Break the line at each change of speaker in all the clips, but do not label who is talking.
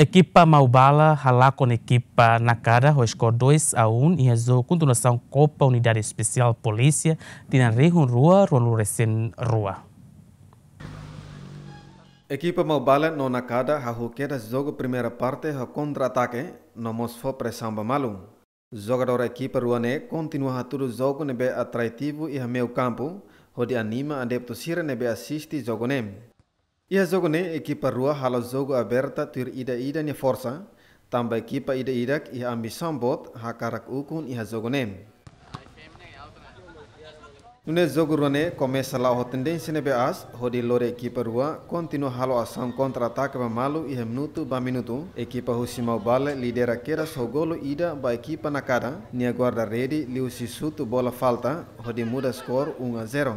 Equipa Maubala ralou com a equipa Nakara, score 2 a 1 e a continuação Copa Unidade Especial Polícia, Tina Rihun Rua, Ronurecen Rua. Equipa Maubala no Nakada a queda jogo primeira parte a contra-ataque, no mosfo pressão malu. Jogador equipa Ruane continua a tudo jogo nebe atrativo e a meio campo, onde anima adepto Sira nebe assiste jogo nem. Ia zogo ne ekipa rua hala zogo aberta tuir ida-ida ni forsa, tamba ekipa ida ida ia ambi sambot hakarak ukun ia zogo ne. Nune zogo rone kome salah ho tendensi ne beas hodi lore ekipa rua kontinu halo asam kontra ataka ba malu ia minutu ba minutu ekipa husi mau bale lidera kera sogolo ida ba ekipa nakada nia guarda redi liusi sutu bola falta hodi muda skor unga zero.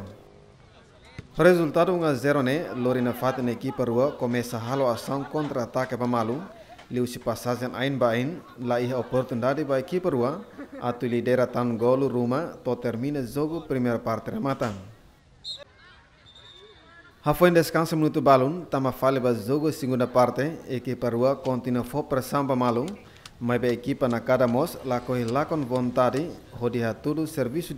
Resultado nga 0 ne Lori Fata na equipa rua começa halo ralo ação contra-ataque para Malu. Liu si passagem ain bain, lá é oportunidade para a equipa rua. A lidera tan golo Ruma, to termina jogo primeira parte remata. Rafa em descanso minuto balun, tama fale ba jogo segunda parte. Equipa rua continua for pressão para Malu. Mas a equipa na cada mos, la corre lá com vontade, rodeia tudo serviço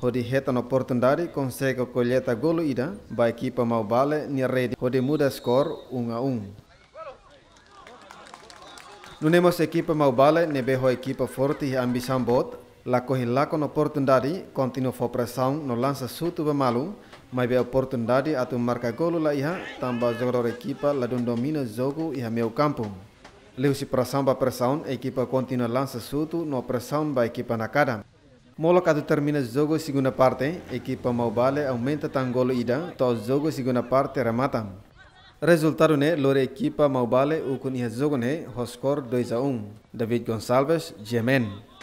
Hodi hetan oportunidade consegue colheita golo ida, ba equipa mau bale ni rede. Hodi muda skor 1 a 1. Nunemos equipa mau bale ne beho equipa forte e ambição bot, la cohi la con oportunidade continuo fo pressão no lança suto be malu, mai be oportunidade atu marca golo la iha, tamba jogador equipa la dun domina jogo e meu campo. Leu si pressão ba pressão, equipa continua lança suto no pressão ba equipa na cara. Molok atau terminus zogo siguna parte, ekipa mau bale aumenta tanggolo ida to zogo siguna parte rematam. Resultado ne lore ekipa mau bale ukun iha zogo ne hoskor 2-1. David Gonçalves, Jemen.